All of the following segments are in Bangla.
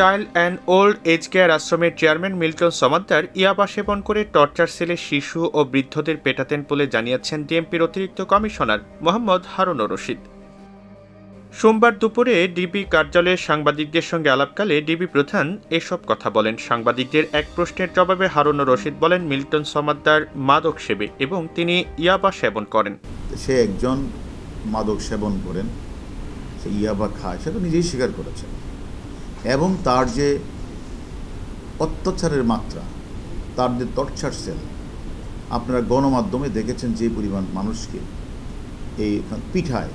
child and old age care আশ্রমের চেয়ারম্যান মিল্টন সমান্তার ইয়াবা সেবন করে টর্চার সেলে শিশু ও বৃদ্ধদের পেটাতেন বলে জানিয়েছেন ডিএমপির অতিরিক্ত কমিশনার মোহাম্মদ হারুন রশিদ সোমবার দুপুরে ডিবি কার্যালয়ে সাংবাদিকদের সঙ্গে আলাপকালে ডিবি প্রধান এসব কথা বলেন সাংবাদিকদের এক প্রশ্নের জবাবে হারুন রশিদ বলেন মিল্টন সমাদ্দার মাদক সেবে এবং তিনি ইয়াবা সেবন করেন সে একজন মাদক সেবন করেন সে ইয়াবা খায় সে তো নিজেই স্বীকার করেছেন এবং তার যে অত্যাচারের মাত্রা তার যে টর্চার সেল আপনারা গণমাধ্যমে দেখেছেন যে পরিমাণ মানুষকে এই পিঠায়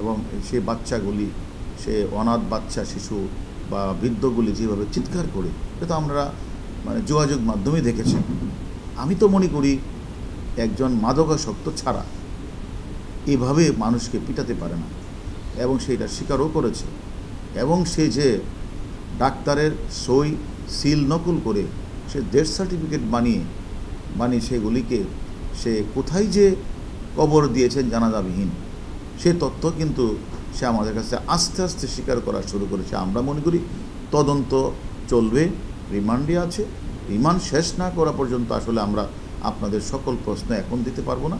এবং সে বাচ্চাগুলি সে অনাথ বাচ্চা শিশু বা বৃদ্ধগুলি যেভাবে চিৎকার করে এটা আমরা মানে যোগাযোগ মাধ্যমে দেখেছি আমি তো মনে করি একজন মাদকাসক্ত ছাড়া এভাবে মানুষকে পিটাতে পারে না এবং সেটা স্বীকারও করেছে এবং সে যে ডাক্তারের সই সিল নকল করে সে ডেথ সার্টিফিকেট বানিয়ে বানিয়ে সেগুলিকে সে কোথায় যে কবর দিয়েছেন জানাজাবিহীন সে তথ্য কিন্তু সে আমাদের কাছে আস্তে আস্তে স্বীকার করা শুরু করেছে আমরা মনে করি তদন্ত চলবে রিমান্ডে আছে রিমান্ড শেষ না করা পর্যন্ত আসলে আমরা আপনাদের সকল প্রশ্ন এখন দিতে পারবো না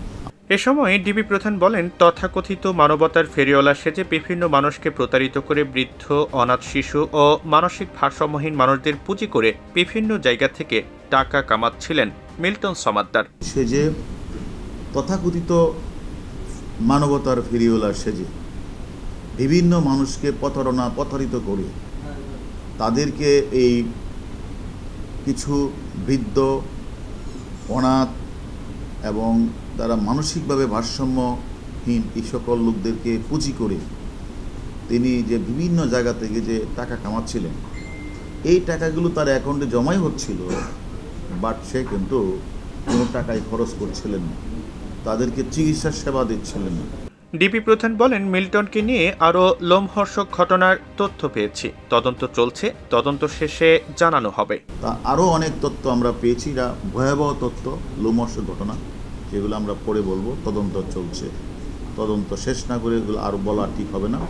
এ সময় ডিবি প্রধান বলেন তথাকথিত মানবতার ফেরিওয়ালা সেজে বিভিন্ন মানুষকে প্রতারিত করে বৃদ্ধ অনাথ শিশু ও মানসিক ভারসাম্যহীন মানুষদের পুঁজি করে বিভিন্ন জায়গা থেকে টাকা কামাচ্ছিলেন মিল্টন সমাদ্দার সেজে তথাকথিত মানবতার ফেরিওয়ালা সেজে বিভিন্ন মানুষকে প্রতারণা প্রতারিত করে তাদেরকে এই কিছু বৃদ্ধ অনাথ এবং তারা মানসিকভাবে ভারসাম্যহীন এই সকল লোকদেরকে পুঁজি করে তিনি যে বিভিন্ন জায়গা থেকে যে টাকা কামাচ্ছিলেন এই টাকাগুলো তার অ্যাকাউন্টে জমাই হচ্ছিল বাট সে কিন্তু কোনো টাকায় খরচ করছিলেন না তাদেরকে চিকিৎসার সেবা দিচ্ছিলেন না ডিপি প্রধান বলেন মিল্টনকে নিয়ে আরও লোমহর্ষক ঘটনার তথ্য পেয়েছি তদন্ত চলছে তদন্ত শেষে জানানো হবে তা আরও অনেক তথ্য আমরা পেয়েছি যা ভয়াবহ তথ্য লোমহর্ষক ঘটনা যেগুলো আমরা পরে বলবো তদন্ত চলছে তদন্ত শেষ না করে এগুলো আর বলা ঠিক হবে না